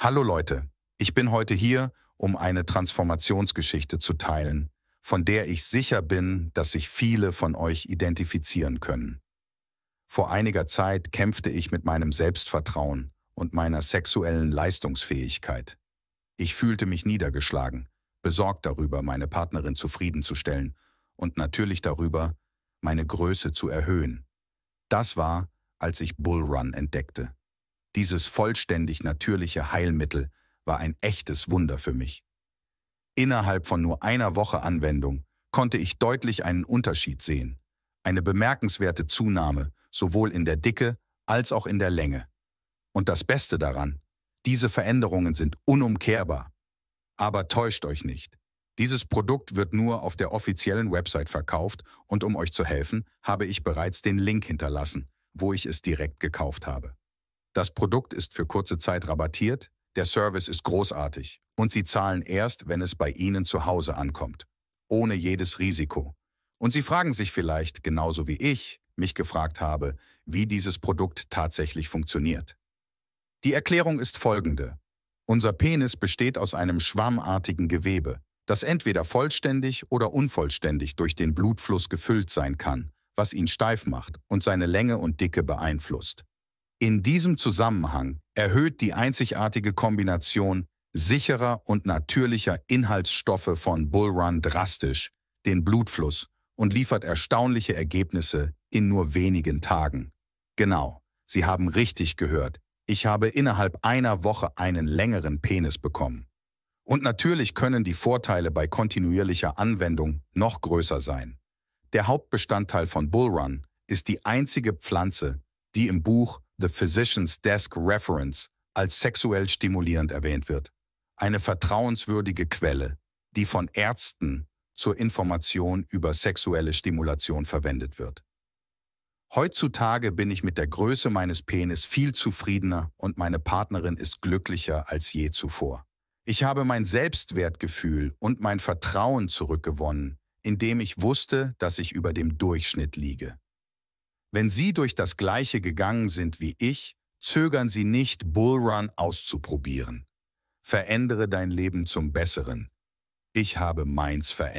Hallo Leute, ich bin heute hier, um eine Transformationsgeschichte zu teilen, von der ich sicher bin, dass sich viele von euch identifizieren können. Vor einiger Zeit kämpfte ich mit meinem Selbstvertrauen und meiner sexuellen Leistungsfähigkeit. Ich fühlte mich niedergeschlagen, besorgt darüber, meine Partnerin zufriedenzustellen und natürlich darüber, meine Größe zu erhöhen. Das war, als ich Bullrun entdeckte. Dieses vollständig natürliche Heilmittel war ein echtes Wunder für mich. Innerhalb von nur einer Woche Anwendung konnte ich deutlich einen Unterschied sehen, eine bemerkenswerte Zunahme sowohl in der Dicke als auch in der Länge. Und das Beste daran, diese Veränderungen sind unumkehrbar. Aber täuscht euch nicht. Dieses Produkt wird nur auf der offiziellen Website verkauft und um euch zu helfen, habe ich bereits den Link hinterlassen, wo ich es direkt gekauft habe. Das Produkt ist für kurze Zeit rabattiert, der Service ist großartig und Sie zahlen erst, wenn es bei Ihnen zu Hause ankommt, ohne jedes Risiko. Und Sie fragen sich vielleicht, genauso wie ich mich gefragt habe, wie dieses Produkt tatsächlich funktioniert. Die Erklärung ist folgende. Unser Penis besteht aus einem schwammartigen Gewebe, das entweder vollständig oder unvollständig durch den Blutfluss gefüllt sein kann, was ihn steif macht und seine Länge und Dicke beeinflusst. In diesem Zusammenhang erhöht die einzigartige Kombination sicherer und natürlicher Inhaltsstoffe von Bullrun drastisch den Blutfluss und liefert erstaunliche Ergebnisse in nur wenigen Tagen. Genau, Sie haben richtig gehört. Ich habe innerhalb einer Woche einen längeren Penis bekommen. Und natürlich können die Vorteile bei kontinuierlicher Anwendung noch größer sein. Der Hauptbestandteil von Bullrun ist die einzige Pflanze, die im Buch The Physician's Desk Reference als sexuell stimulierend erwähnt wird. Eine vertrauenswürdige Quelle, die von Ärzten zur Information über sexuelle Stimulation verwendet wird. Heutzutage bin ich mit der Größe meines Penis viel zufriedener und meine Partnerin ist glücklicher als je zuvor. Ich habe mein Selbstwertgefühl und mein Vertrauen zurückgewonnen, indem ich wusste, dass ich über dem Durchschnitt liege. Wenn Sie durch das Gleiche gegangen sind wie ich, zögern Sie nicht, Bullrun auszuprobieren. Verändere dein Leben zum Besseren. Ich habe meins verändert.